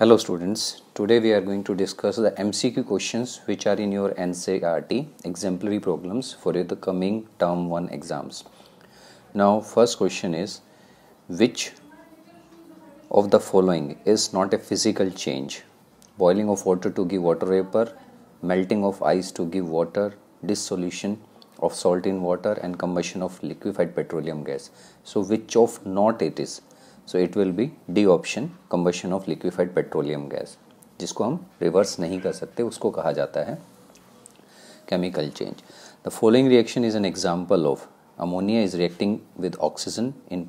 Hello students, today we are going to discuss the MCQ questions which are in your NCERT exemplary problems for the coming term 1 exams. Now first question is which of the following is not a physical change? Boiling of water to give water vapor, melting of ice to give water, dissolution of salt in water and combustion of liquefied petroleum gas. So which of not it is? So it will be D option. Combustion of liquefied petroleum gas, जिसको हम reverse नहीं कर सकते उसको कहा जाता है chemical change the following reaction ammonia is reacting with oxygen in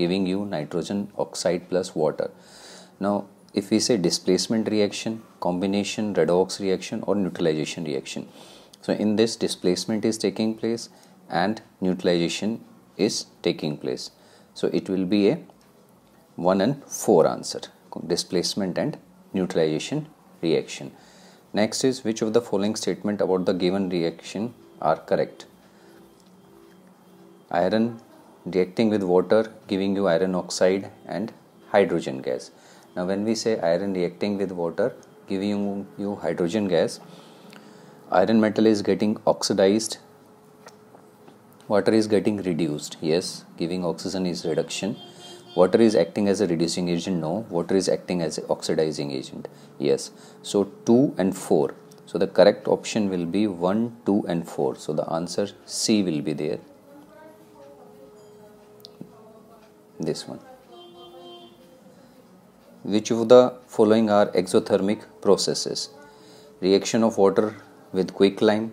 giving you nitrogen oxide plus water now if we say displacement reaction combination redox reaction or neutralization reaction so in this displacement is taking place and neutralization is taking place so it will be a 1 and 4 answer displacement and neutralization reaction next is which of the following statement about the given reaction are correct iron reacting with water giving you iron oxide and hydrogen gas now when we say iron reacting with water giving you hydrogen gas iron metal is getting oxidized water is getting reduced yes giving oxygen is reduction water is acting as a reducing agent no water is acting as an oxidizing agent yes so 2 and 4 so the correct option will be 1 2 and 4 so the answer c will be there this one which of the following are exothermic processes reaction of water with quicklime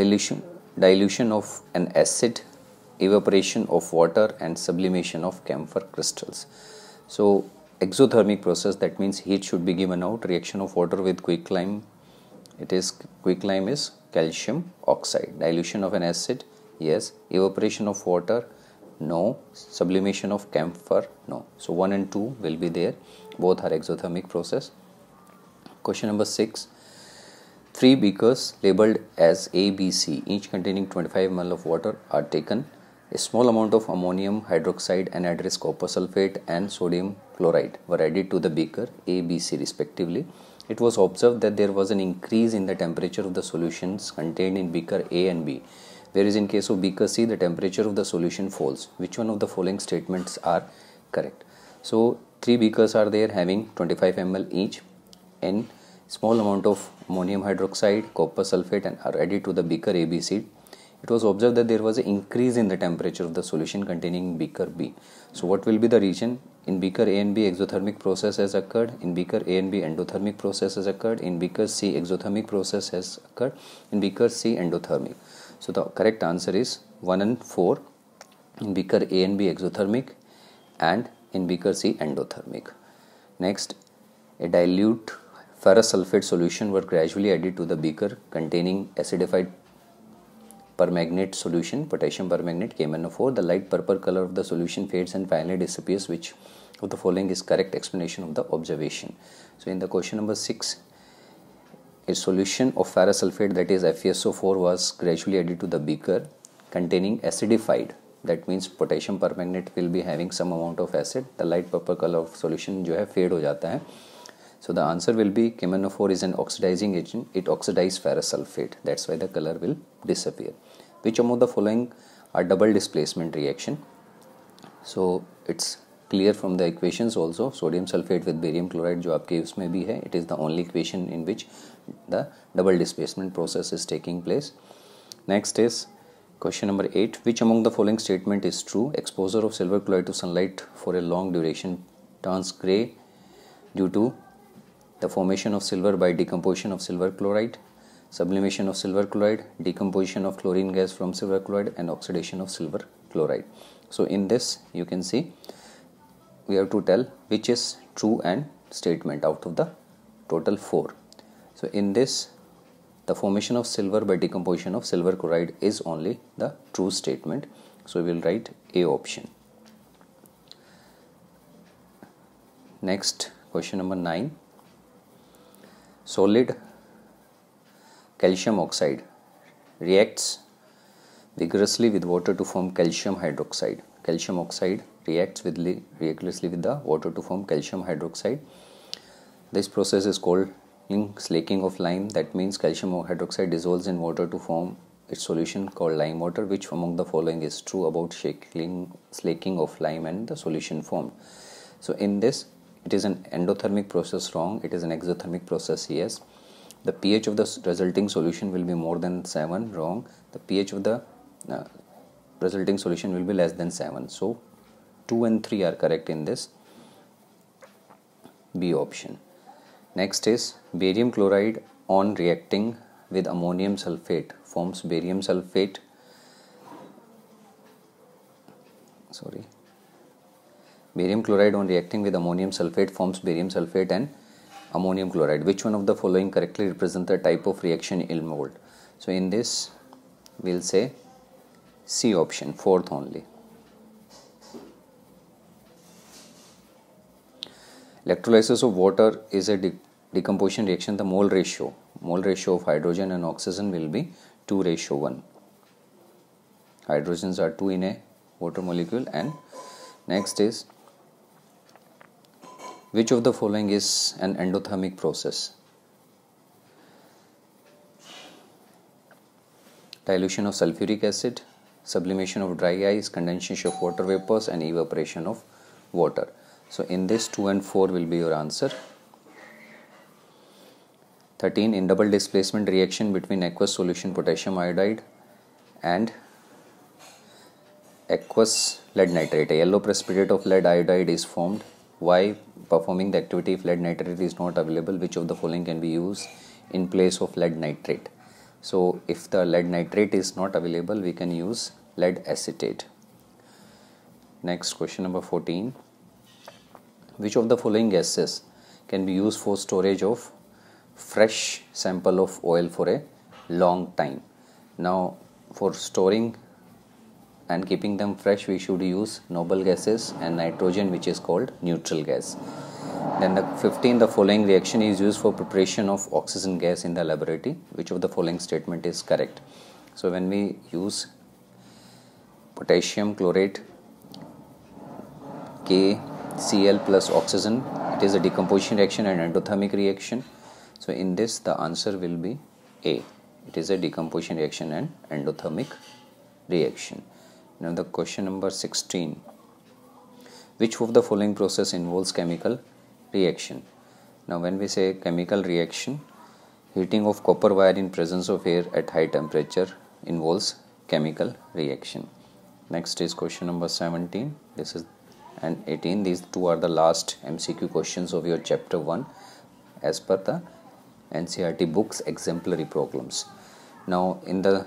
dilution dilution of an acid evaporation of water and sublimation of camphor crystals. So exothermic process that means heat should be given out reaction of water with quicklime it is quicklime is calcium oxide dilution of an acid yes evaporation of water no sublimation of camphor no so 1 and 2 will be there both are exothermic process question number 6 three beakers labeled as a b c each containing 25 ml of water are taken a small amount of ammonium hydroxide, anhydrous copper sulfate, and sodium chloride were added to the beaker A, B, C respectively. It was observed that there was an increase in the temperature of the solutions contained in beaker A and B. Whereas in case of beaker C, the temperature of the solution falls. Which one of the following statements are correct? So, three beakers are there having 25 ml each, and small amount of ammonium hydroxide, copper sulfate, and are added to the beaker ABC it was observed that there was an increase in the temperature of the solution containing beaker B. So what will be the region? In beaker A and B exothermic process has occurred, in beaker A and B endothermic process has occurred, in beaker C exothermic process has occurred, in beaker C endothermic. So the correct answer is 1 and 4 in beaker A and B exothermic and in beaker C endothermic. Next, a dilute ferrous sulfate solution were gradually added to the beaker containing acidified permagnate solution, potassium permagnate KMnO4. The light purple color of the solution fades and finally disappears. Which of the following is correct explanation of the observation? So in the question number 6, a solution of ferrous sulfate that is FeSO4 was gradually added to the beaker containing acidified that means potassium permanganate will be having some amount of acid the light purple colour of solution जो है fade हो जाता है So the answer will be chemonophore is an oxidizing agent. It oxidizes ferrous sulfate. That's why the color will disappear. Which among the following are double displacement reaction? So it's clear from the equations also. Sodium sulphate with barium chloride, which you have भी है it it is the only equation in which the double displacement process is taking place. Next is Question number 8 Which among the following statement is true? Exposure of silver chloride to sunlight for a long duration turns gray due to the formation of silver by decomposition of silver chloride, sublimation of silver chloride, decomposition of chlorine gas from silver chloride and oxidation of silver chloride. So in this you can see we have to tell which is true and statement out of the total 4. So in this the formation of silver by decomposition of silver chloride is only the true statement. So we will write A option. Next question number 9 solid calcium oxide reacts vigorously with water to form calcium hydroxide. Calcium oxide reacts with vigorously with the water to form calcium hydroxide. This process is called slaking of lime. That means calcium hydroxide dissolves in water to form its solution called lime water, which among the following is true about shaking, slaking of lime and the solution formed. So in this it is an endothermic process wrong it is an exothermic process yes the ph of the resulting solution will be more than 7 wrong the ph of the uh, resulting solution will be less than 7 so 2 and 3 are correct in this b option next is barium chloride on reacting with ammonium sulfate forms barium sulfate sorry Barium chloride on reacting with ammonium sulfate forms barium sulfate and ammonium chloride. Which one of the following correctly represents the type of reaction involved? So in this we'll say C option, fourth only. Electrolysis of water is a de decomposition reaction. The mole ratio, mole ratio of hydrogen and oxygen will be 2 ratio 1. Hydrogens are 2 in a water molecule and next is which of the following is an endothermic process? Dilution of sulfuric acid, sublimation of dry ice, condensation of water vapors and evaporation of water. So in this 2 and 4 will be your answer. 13 in double displacement reaction between aqueous solution potassium iodide and aqueous lead nitrate. A yellow precipitate of lead iodide is formed. Why performing the activity if lead nitrate is not available which of the following can be used in place of lead nitrate so if the lead nitrate is not available we can use lead acetate next question number 14 which of the following gases can be used for storage of fresh sample of oil for a long time now for storing and keeping them fresh we should use noble gases and nitrogen which is called neutral gas then the 15 the following reaction is used for preparation of oxygen gas in the laboratory which of the following statement is correct so when we use potassium chlorate KCl plus oxygen it is a decomposition reaction and endothermic reaction so in this the answer will be A it is a decomposition reaction and endothermic reaction now the question number 16. Which of the following process involves chemical reaction? Now when we say chemical reaction, heating of copper wire in presence of air at high temperature involves chemical reaction. Next is question number 17. This is and 18. These two are the last MCQ questions of your chapter 1 as per the NCRT books exemplary problems. Now in the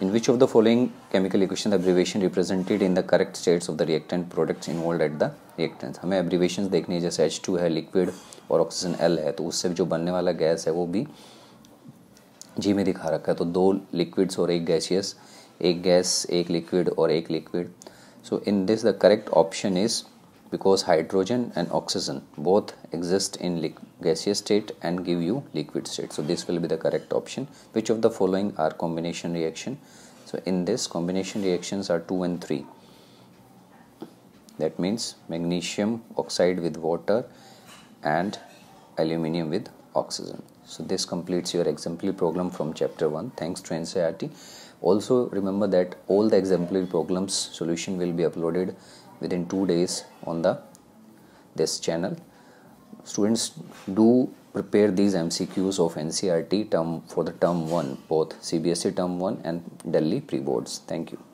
In which of the following chemical equation the abbreviation represented in the correct states of the reactant products involved at the reactants? हमें abbreviations देखनी है जैसे H2 है liquid और oxygen L है तो उससे जो बनने वाला गैस है वो भी जी में दिखा रखा है तो दो लिक्विड्स और एक गैसियस एक गैस एक लिक्विड और एक liquid so in this the correct option is because hydrogen and oxygen both exist in gaseous state and give you liquid state so this will be the correct option which of the following are combination reaction so in this combination reactions are 2 and 3 that means magnesium oxide with water and aluminium with oxygen so this completes your exemplary program from chapter 1 thanks to NCERT also remember that all the exemplary problems solution will be uploaded within two days on the this channel students do prepare these MCQs of NCRT term for the term 1 both CBSE term 1 and Delhi pre boards thank you